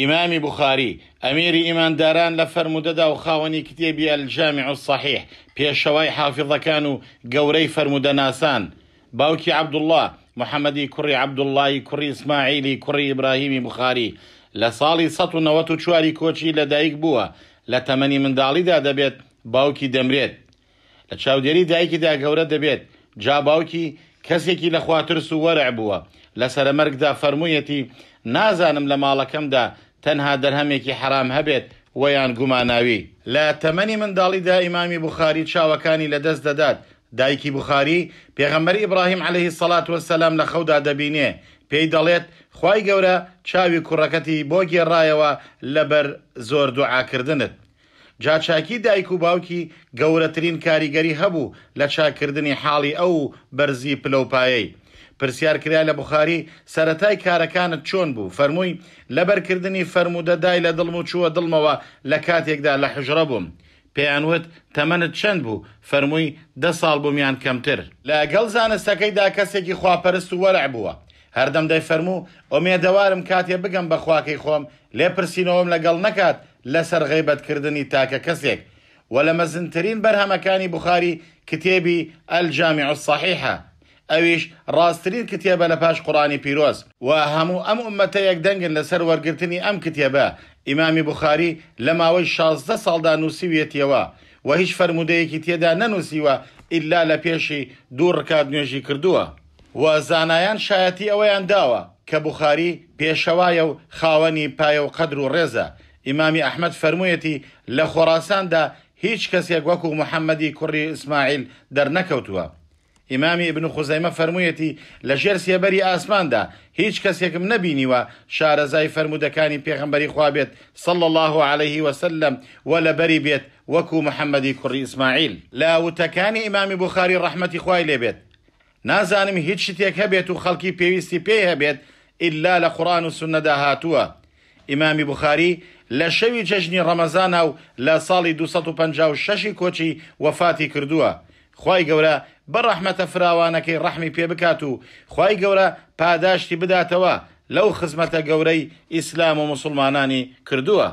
ئیمامی بخاری ئەمیری ئیمانداران لە فرەرمودەدا و خاوەنی کتێبی ئەلجامی و سەحیح پێشەوەی حافظەکان و گەورەی فرەرمودەناسان باوکی عبدله محەممەدی کوڕی عبدوڵی کوڕی اسماعیلی کوڕی ئبراهیمی بخاری لە ساڵی 1940 کۆچی لەدایک بووە لە تەمەنی منداڵیدا دەبێت باوکی دەمرێت لە چاودێری دایکیدا گەورە دەبێت جا باوکی کەسێکی لە خواترس و وەرع بووە لە سەرمەرگدا فەرموویەتی نازانم لە ماڵەکەمدا تەنها دەرهەمێکی حرام هەبێت وەیان گوماناوی لە تەمەنی منداڵیدا ئیمامی بخاری چاوەکانی لەدەست دەدات دایکی بخاری پێغەمبەری ئیبراهیم عليهەیهی سەلات وەسەسلام لە خەودا دەبینێ پێی دەڵێت خی گەورە چاوی کوڕەکەتی بۆ گێڕایەوە لەبەر زۆر دوعاکردنت جاچاکی دایک و باوکی گەورەترین کاریگەری هەبوو لە چاکردنی حاڵی ئەو بەرزی پلەپایەی پرسیارکریا لە بخاری سەتای کارەکانت چۆن بوو فەرمووی لەبەرکردنی فەرمودەدای لە دڵم و چووە دڵمەوە لە کاتێکدا لە حژرە بووم پێیانوت تەمەنت چەند بوو فەرمووی دە ساڵ بوومیان کەمتر لەگەڵ زانستەکەیدا کەسێکی خواپەرست و وەرع بووە هەردەم دەی فەرموو ئۆمێدەوارم کاتێ بگەم بە خواکەی خۆم لێ پرسیینەوەم لەگەڵ نەکات لەسەر غیبەتکردنی تاکە کەسێک وە لە مەزنترین بەرهەمەکانی بخاری کتێبی ئەلجامی عساحیحە ئەویش ڕاستترین کتێبە لە پاش قڕانی پیرۆز و هەموو ئەم عمەتە یەکدەنگن لەسەر وەرگرتنی ئەم کتێبە ئیمامی بخاری لە ماوەی 16 ساڵدا نووسویەتیەوە و هیچ فرەرمودەیەکی تێدا نەنووسیوە ئللا لە پێشی دوو ڕکات نوێژی کردووە و زانایان شایەتی ئەوەیان داوە کە بخاری پێشەوایە و خاوەنی پایە و قەدر و ڕێزە ئیمامی ئەحمد فەرموویەتی لە خۆراساندا هیچ کەسێک وەکو محەممەدی کوڕی ئسماعیل دەرنەکەوتووە امام ابن خوزەیمە فەرموویەتی لە ژێر سێبەری ئاسماندا هیچ کەسێکم نەبینیوە شارەزای فەرمودەکانی پێغمبەری خوابێت صل الله عليه وسلم وە لە بەری بێت وەکو محەممەدی کوڕی ئیسماعیل لە وتەکانی ئیمامی بخاری ڕحمەتی خوای لێبێت نازانم هیچ شتێک هەبێت و خەڵکی پێویستی پێی هەبێت ئللا لە قورآن و سنەدا هاتووە ئیمامی بخاری لە شەوی جەژنی ڕەمەزانە دو لە پنجاو 256 کۆچی وەفاتی کردووە خی گەورە بەڕەحمەتە فراوانەکەی ڕەحمی پێ بکات و خی گەورە پاداشتی بداتەوە لەو خزمەتە گەورەی ئیسلام و مسلمانانی کردووە.